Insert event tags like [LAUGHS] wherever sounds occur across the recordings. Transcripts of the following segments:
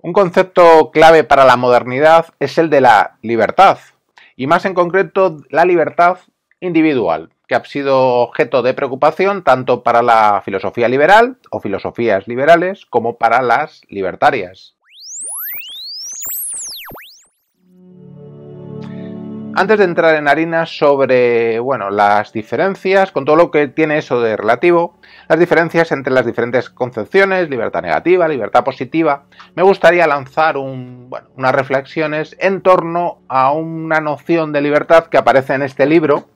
Un concepto clave para la modernidad es el de la libertad, y más en concreto la libertad individual, que ha sido objeto de preocupación tanto para la filosofía liberal o filosofías liberales como para las libertarias. Antes de entrar en harina sobre las diferencias, con todo lo que tiene eso de relativo, las diferencias entre las diferentes concepciones, libertad negativa, libertad positiva, me gustaría lanzar unas reflexiones en torno a una noción de libertad que aparece en este libro,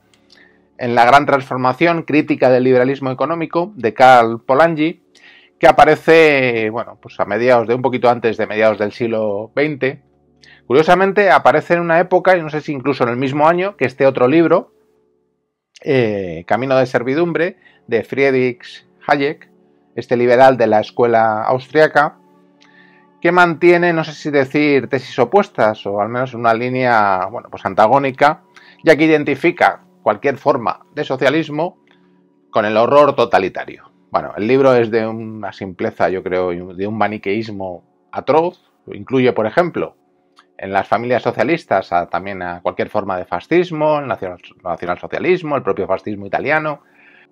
en la gran transformación crítica del liberalismo económico de Karl Polanyi, que aparece, bueno, pues a mediados de un poquito antes de mediados del siglo XX. Curiosamente aparece en una época, y no sé si incluso en el mismo año, que este otro libro, eh, Camino de Servidumbre, de Friedrich Hayek, este liberal de la escuela austriaca, que mantiene, no sé si decir, tesis opuestas o al menos una línea, bueno, pues antagónica, ya que identifica cualquier forma de socialismo con el horror totalitario. Bueno, el libro es de una simpleza, yo creo, de un maniqueísmo atroz. Incluye, por ejemplo, en las familias socialistas también a cualquier forma de fascismo, el nacionalsocialismo, el propio fascismo italiano,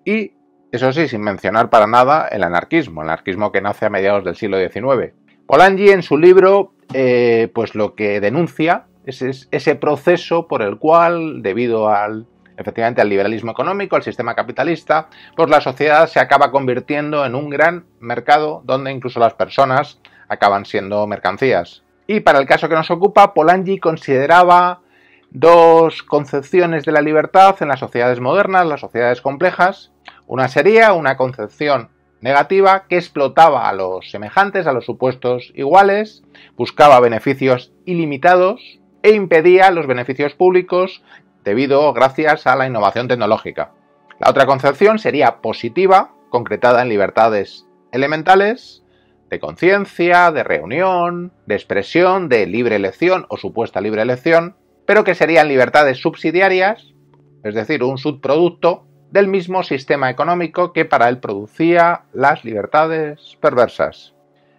y eso sí, sin mencionar para nada el anarquismo, el anarquismo que nace a mediados del siglo XIX. Polanyi en su libro, eh, pues lo que denuncia es, ese proceso por el cual, debido al efectivamente al liberalismo económico, al sistema capitalista, pues la sociedad se acaba convirtiendo en un gran mercado donde incluso las personas acaban siendo mercancías. Y para el caso que nos ocupa, Polanyi consideraba dos concepciones de la libertad en las sociedades modernas, las sociedades complejas, una sería una concepción negativa que explotaba a los semejantes, a los supuestos iguales, buscaba beneficios ilimitados e impedía los beneficios públicos debido gracias a la innovación tecnológica. La otra concepción sería positiva, concretada en libertades elementales, de conciencia, de reunión, de expresión, de libre elección o supuesta libre elección, pero que serían libertades subsidiarias, es decir, un subproducto del mismo sistema económico que para él producía las libertades perversas.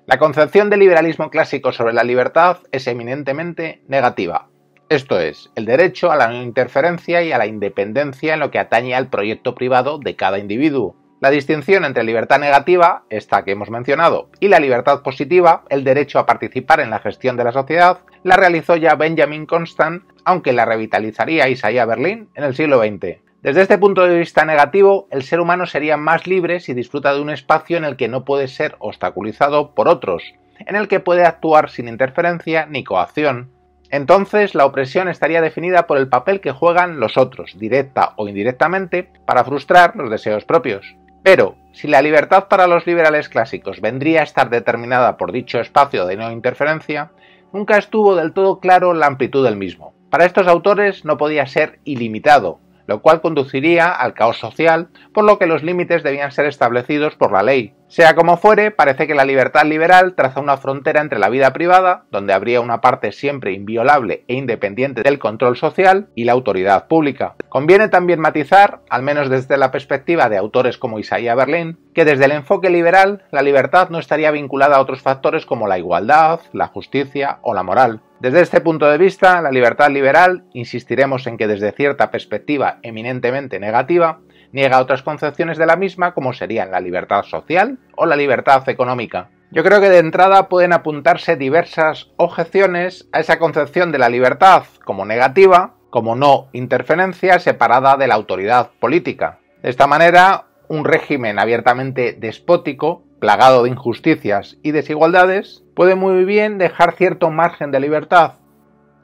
La concepción del liberalismo clásico sobre la libertad es eminentemente negativa, esto es, el derecho a la no interferencia y a la independencia en lo que atañe al proyecto privado de cada individuo. La distinción entre libertad negativa, esta que hemos mencionado, y la libertad positiva, el derecho a participar en la gestión de la sociedad, la realizó ya Benjamin Constant, aunque la revitalizaría Isaiah Berlín en el siglo XX. Desde este punto de vista negativo, el ser humano sería más libre si disfruta de un espacio en el que no puede ser obstaculizado por otros, en el que puede actuar sin interferencia ni coacción. Entonces, la opresión estaría definida por el papel que juegan los otros, directa o indirectamente, para frustrar los deseos propios. Pero, si la libertad para los liberales clásicos vendría a estar determinada por dicho espacio de no interferencia, nunca estuvo del todo claro la amplitud del mismo. Para estos autores no podía ser ilimitado, lo cual conduciría al caos social, por lo que los límites debían ser establecidos por la ley. Sea como fuere, parece que la libertad liberal traza una frontera entre la vida privada, donde habría una parte siempre inviolable e independiente del control social, y la autoridad pública. Conviene también matizar, al menos desde la perspectiva de autores como Isaiah Berlín, que desde el enfoque liberal la libertad no estaría vinculada a otros factores como la igualdad, la justicia o la moral. Desde este punto de vista, la libertad liberal, insistiremos en que desde cierta perspectiva eminentemente negativa, niega otras concepciones de la misma como serían la libertad social o la libertad económica. Yo creo que de entrada pueden apuntarse diversas objeciones a esa concepción de la libertad como negativa, como no interferencia separada de la autoridad política. De esta manera, un régimen abiertamente despótico, plagado de injusticias y desigualdades, puede muy bien dejar cierto margen de libertad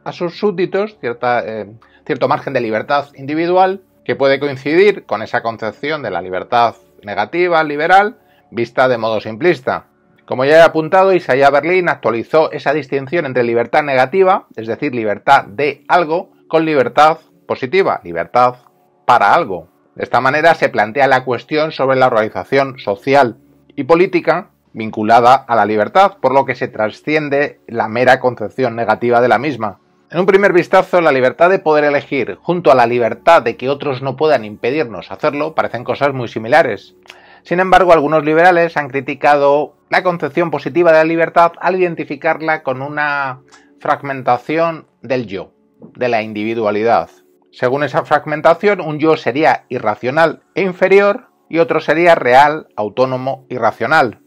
a sus súbditos, eh, cierto margen de libertad individual, que puede coincidir con esa concepción de la libertad negativa, liberal, vista de modo simplista. Como ya he apuntado, Isaiah Berlin actualizó esa distinción entre libertad negativa, es decir, libertad de algo, con libertad positiva, libertad para algo. De esta manera se plantea la cuestión sobre la organización social y política vinculada a la libertad, por lo que se trasciende la mera concepción negativa de la misma. En un primer vistazo, la libertad de poder elegir, junto a la libertad de que otros no puedan impedirnos hacerlo, parecen cosas muy similares. Sin embargo, algunos liberales han criticado la concepción positiva de la libertad al identificarla con una fragmentación del yo, de la individualidad. Según esa fragmentación, un yo sería irracional e inferior y otro sería real, autónomo y racional.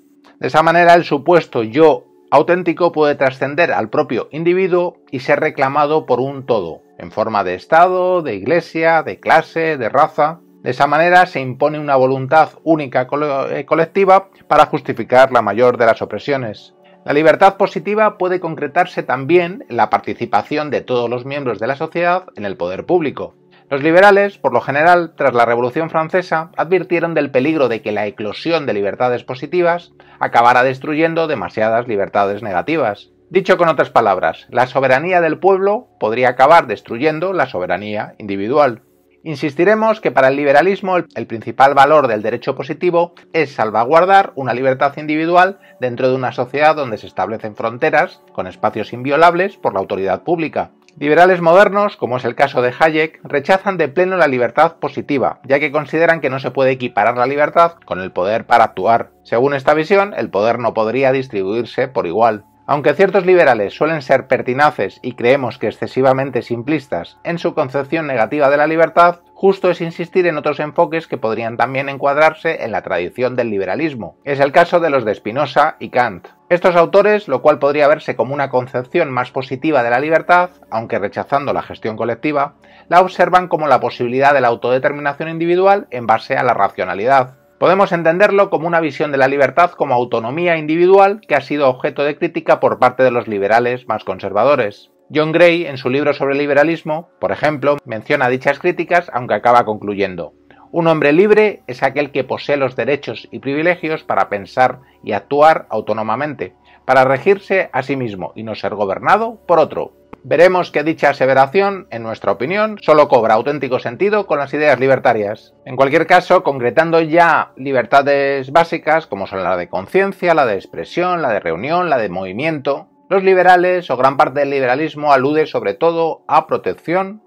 De esa manera, el supuesto yo auténtico puede trascender al propio individuo y ser reclamado por un todo, en forma de Estado, de iglesia, de clase, de raza. De esa manera se impone una voluntad única eh, colectiva para justificar la mayor de las opresiones. La libertad positiva puede concretarse también en la participación de todos los miembros de la sociedad en el poder público. Los liberales, por lo general, tras la Revolución Francesa, advirtieron del peligro de que la eclosión de libertades positivas acabara destruyendo demasiadas libertades negativas. Dicho con otras palabras, la soberanía del pueblo podría acabar destruyendo la soberanía individual. Insistiremos que para el liberalismo el principal valor del derecho positivo es salvaguardar una libertad individual dentro de una sociedad donde se establecen fronteras con espacios inviolables por la autoridad pública. Liberales modernos, como es el caso de Hayek, rechazan de pleno la libertad positiva, ya que consideran que no se puede equiparar la libertad con el poder para actuar. Según esta visión, el poder no podría distribuirse por igual. Aunque ciertos liberales suelen ser pertinaces y creemos que excesivamente simplistas en su concepción negativa de la libertad, justo es insistir en otros enfoques que podrían también encuadrarse en la tradición del liberalismo. Es el caso de los de Spinoza y Kant. Estos autores, lo cual podría verse como una concepción más positiva de la libertad, aunque rechazando la gestión colectiva, la observan como la posibilidad de la autodeterminación individual en base a la racionalidad. Podemos entenderlo como una visión de la libertad como autonomía individual que ha sido objeto de crítica por parte de los liberales más conservadores. John Gray, en su libro sobre liberalismo, por ejemplo, menciona dichas críticas, aunque acaba concluyendo. Un hombre libre es aquel que posee los derechos y privilegios para pensar y actuar autónomamente, para regirse a sí mismo y no ser gobernado por otro. Veremos que dicha aseveración, en nuestra opinión, solo cobra auténtico sentido con las ideas libertarias. En cualquier caso, concretando ya libertades básicas como son la de conciencia, la de expresión, la de reunión, la de movimiento, los liberales o gran parte del liberalismo alude sobre todo a protección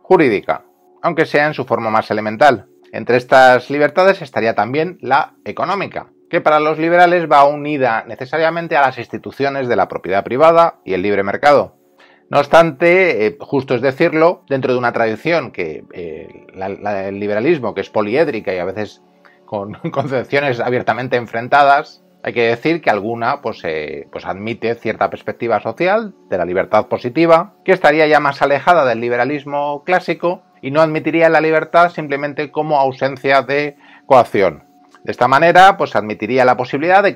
jurídica, aunque sea en su forma más elemental. Entre estas libertades estaría también la económica, que para los liberales va unida necesariamente a las instituciones de la propiedad privada y el libre mercado. No obstante, eh, justo es decirlo, dentro de una tradición que eh, el liberalismo, que es poliédrica y a veces con [LAUGHS] concepciones abiertamente enfrentadas, hay que decir que alguna pues, eh, pues, admite cierta perspectiva social de la libertad positiva, que estaría ya más alejada del liberalismo clásico y no admitiría la libertad simplemente como ausencia de coacción. De esta manera, pues admitiría la posibilidad de,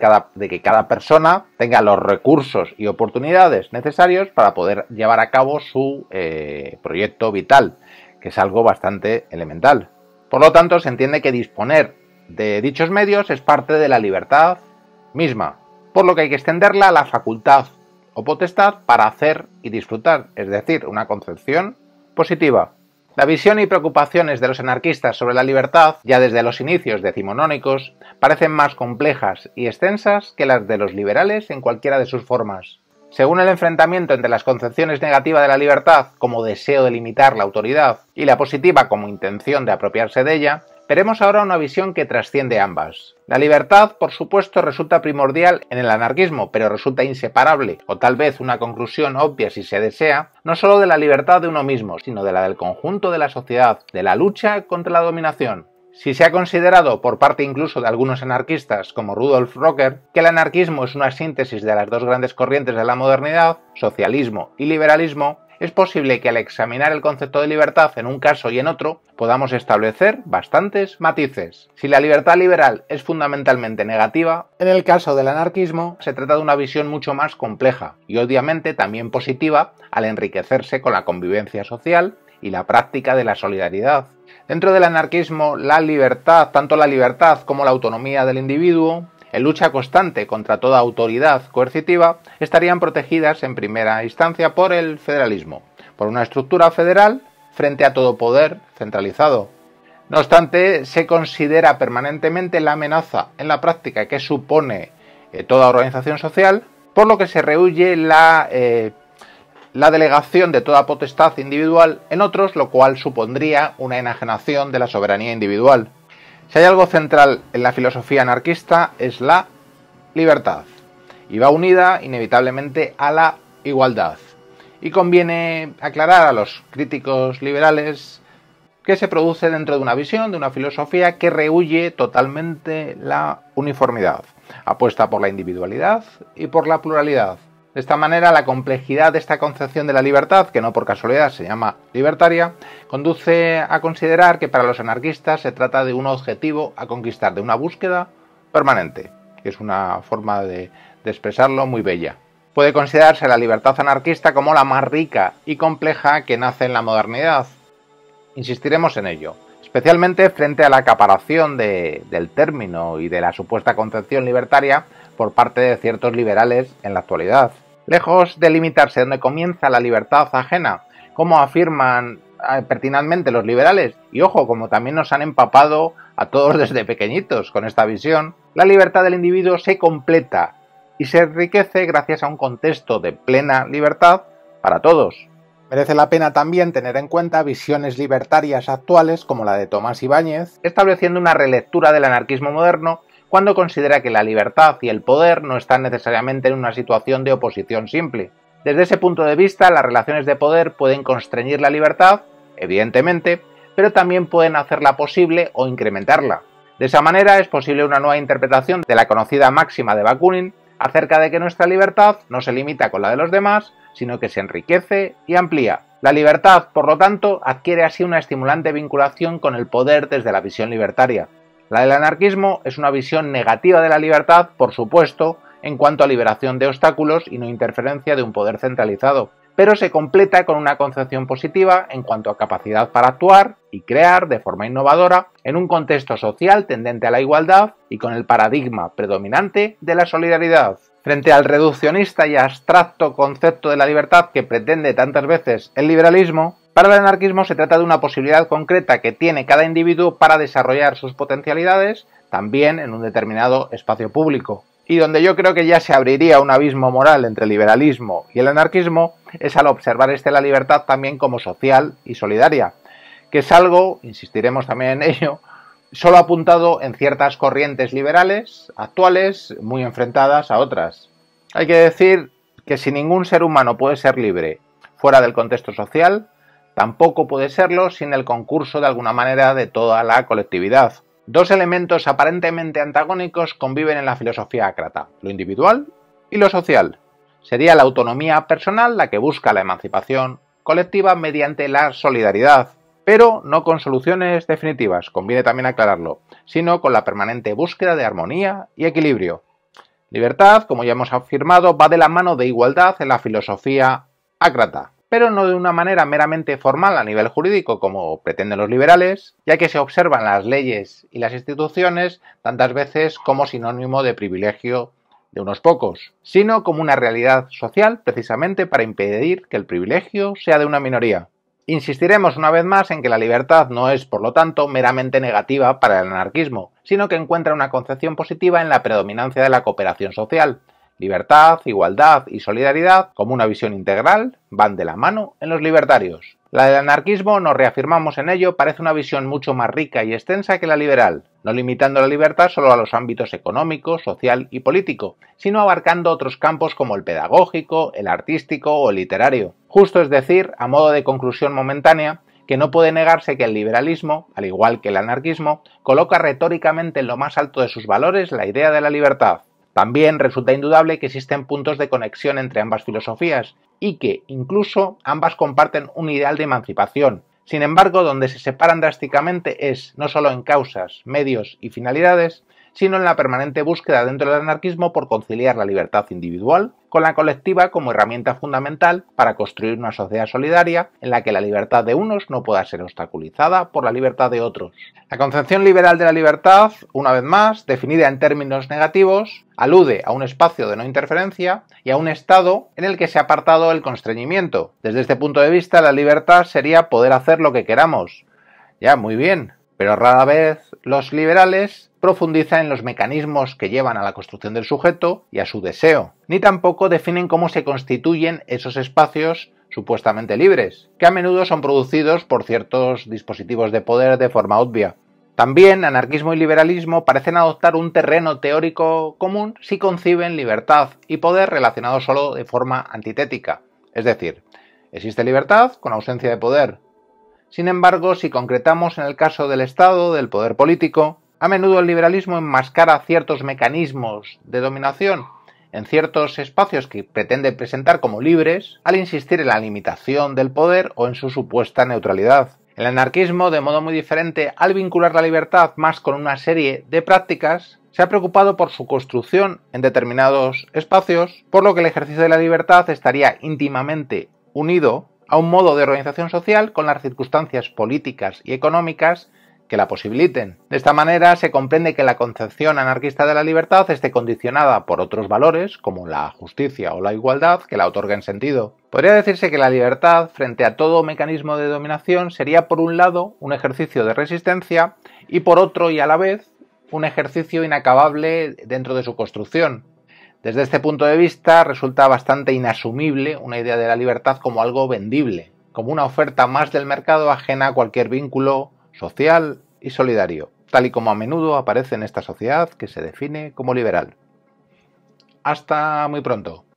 que cada persona tenga los recursos y oportunidades necesarios para poder llevar a cabo su eh, proyecto vital, que es algo bastante elemental. Por lo tanto, se entiende que disponer de dichos medios es parte de la libertad misma, por lo que hay que extenderla a la facultad o potestad para hacer y disfrutar, es decir, una concepción positiva. La visión y preocupaciones de los anarquistas sobre la libertad, ya desde los inicios decimonónicos, parecen más complejas y extensas que las de los liberales en cualquiera de sus formas. Según el enfrentamiento entre las concepciones negativas de la libertad como deseo de limitar la autoridad y la positiva como intención de apropiarse de ella, Veremos ahora una visión que trasciende ambas. La libertad, por supuesto, resulta primordial en el anarquismo, pero resulta inseparable, o tal vez una conclusión obvia si se desea, no solo de la libertad de uno mismo, sino de la del conjunto de la sociedad, de la lucha contra la dominación. Si se ha considerado, por parte incluso de algunos anarquistas como Rudolf Rocker, que el anarquismo es una síntesis de las dos grandes corrientes de la modernidad, socialismo y liberalismo, es posible que al examinar el concepto de libertad en un caso y en otro, podamos establecer bastantes matices. Si la libertad liberal es fundamentalmente negativa, en el caso del anarquismo se trata de una visión mucho más compleja y obviamente también positiva al enriquecerse con la convivencia social y la práctica de la solidaridad. Dentro del anarquismo, la libertad, tanto la libertad como la autonomía del individuo, en lucha constante contra toda autoridad coercitiva, estarían protegidas en primera instancia por el federalismo, por una estructura federal frente a todo poder centralizado. No obstante, se considera permanentemente la amenaza en la práctica que supone eh, toda organización social, por lo que se rehuye eh, la delegación de toda potestad individual en otros, lo cual supondría una enajenación de la soberanía individual. Si hay algo central en la filosofía anarquista es la libertad y va unida inevitablemente a la igualdad. Y conviene aclarar a los críticos liberales que se produce dentro de una visión, de una filosofía que rehuye totalmente la uniformidad. Apuesta por la individualidad y por la pluralidad, de esta manera, la complejidad de esta concepción de la libertad, que no por casualidad se llama libertaria, conduce a considerar que para los anarquistas se trata de un objetivo a conquistar, de una búsqueda permanente, que es una forma de, expresarlo muy bella. Puede considerarse la libertad anarquista como la más rica y compleja que nace en la modernidad. Insistiremos en ello, especialmente frente a la acaparación del término y de la supuesta concepción libertaria por parte de ciertos liberales en la actualidad. Lejos de limitarse donde comienza la libertad ajena, como afirman eh, pertinentemente los liberales, y ojo, como también nos han empapado a todos [LAUGHS] desde pequeñitos con esta visión, la libertad del individuo se completa y se enriquece gracias a un contexto de plena libertad para todos. Merece la pena también tener en cuenta visiones libertarias actuales como la de Tomás Ibáñez, estableciendo una relectura del anarquismo moderno cuando considera que la libertad y el poder no están necesariamente en una situación de oposición simple. Desde ese punto de vista, las relaciones de poder pueden constreñir la libertad, evidentemente, pero también pueden hacerla posible o incrementarla. De esa manera es posible una nueva interpretación de la conocida máxima de Bakunin acerca de que nuestra libertad no se limita con la de los demás, sino que se enriquece y amplía. La libertad, por lo tanto, adquiere así una estimulante vinculación con el poder desde la visión libertaria. La del anarquismo es una visión negativa de la libertad, por supuesto, en cuanto a liberación de obstáculos y no interferencia de un poder centralizado, pero se completa con una concepción positiva en cuanto a capacidad para actuar y crear de forma innovadora en un contexto social tendente a la igualdad y con el paradigma predominante de la solidaridad. Frente al reduccionista y abstracto concepto de la libertad que pretende tantas veces el liberalismo, para el anarquismo se trata de una posibilidad concreta que tiene cada individuo para desarrollar sus potencialidades también en un determinado espacio público. Y donde yo creo que ya se abriría un abismo moral entre el liberalismo y el anarquismo es al observar este la libertad también como social y solidaria, que es algo, insistiremos también en ello, solo apuntado en ciertas corrientes liberales actuales muy enfrentadas a otras. Hay que decir que si ningún ser humano puede ser libre fuera del contexto social, Tampoco puede serlo sin el concurso de alguna manera de toda la colectividad. Dos elementos aparentemente antagónicos conviven en la filosofía ácrata, lo individual y lo social. Sería la autonomía personal la que busca la emancipación colectiva mediante la solidaridad, pero no con soluciones definitivas, conviene también aclararlo, sino con la permanente búsqueda de armonía y equilibrio. Libertad, como ya hemos afirmado, va de la mano de igualdad en la filosofía ácrata pero no de una manera meramente formal a nivel jurídico como pretenden los liberales, ya que se observan las leyes y las instituciones tantas veces como sinónimo de privilegio de unos pocos, sino como una realidad social precisamente para impedir que el privilegio sea de una minoría. Insistiremos una vez más en que la libertad no es, por lo tanto, meramente negativa para el anarquismo, sino que encuentra una concepción positiva en la predominancia de la cooperación social, Libertad, igualdad y solidaridad, como una visión integral, van de la mano en los libertarios. La del anarquismo, nos reafirmamos en ello, parece una visión mucho más rica y extensa que la liberal, no limitando la libertad solo a los ámbitos económico, social y político, sino abarcando otros campos como el pedagógico, el artístico o el literario. Justo es decir, a modo de conclusión momentánea, que no puede negarse que el liberalismo, al igual que el anarquismo, coloca retóricamente en lo más alto de sus valores la idea de la libertad. También resulta indudable que existen puntos de conexión entre ambas filosofías y que incluso ambas comparten un ideal de emancipación. Sin embargo, donde se separan drásticamente es no solo en causas, medios y finalidades, sino en la permanente búsqueda dentro del anarquismo por conciliar la libertad individual con la colectiva como herramienta fundamental para construir una sociedad solidaria en la que la libertad de unos no pueda ser obstaculizada por la libertad de otros. La concepción liberal de la libertad, una vez más, definida en términos negativos, alude a un espacio de no interferencia y a un estado en el que se ha apartado el constreñimiento. Desde este punto de vista, la libertad sería poder hacer lo que queramos. Ya, muy bien, pero rara vez los liberales profundizan en los mecanismos que llevan a la construcción del sujeto y a su deseo, ni tampoco definen cómo se constituyen esos espacios supuestamente libres, que a menudo son producidos por ciertos dispositivos de poder de forma obvia. También anarquismo y liberalismo parecen adoptar un terreno teórico común si conciben libertad y poder relacionados solo de forma antitética. Es decir, existe libertad con ausencia de poder, sin embargo, si concretamos en el caso del Estado, del poder político, a menudo el liberalismo enmascara ciertos mecanismos de dominación en ciertos espacios que pretende presentar como libres al insistir en la limitación del poder o en su supuesta neutralidad. El anarquismo, de modo muy diferente, al vincular la libertad más con una serie de prácticas, se ha preocupado por su construcción en determinados espacios, por lo que el ejercicio de la libertad estaría íntimamente unido a un modo de organización social con las circunstancias políticas y económicas que la posibiliten. De esta manera se comprende que la concepción anarquista de la libertad esté condicionada por otros valores, como la justicia o la igualdad, que la otorguen sentido. Podría decirse que la libertad, frente a todo mecanismo de dominación, sería por un lado un ejercicio de resistencia y por otro y a la vez un ejercicio inacabable dentro de su construcción. Desde este punto de vista resulta bastante inasumible una idea de la libertad como algo vendible, como una oferta más del mercado ajena a cualquier vínculo social y solidario, tal y como a menudo aparece en esta sociedad que se define como liberal. Hasta muy pronto.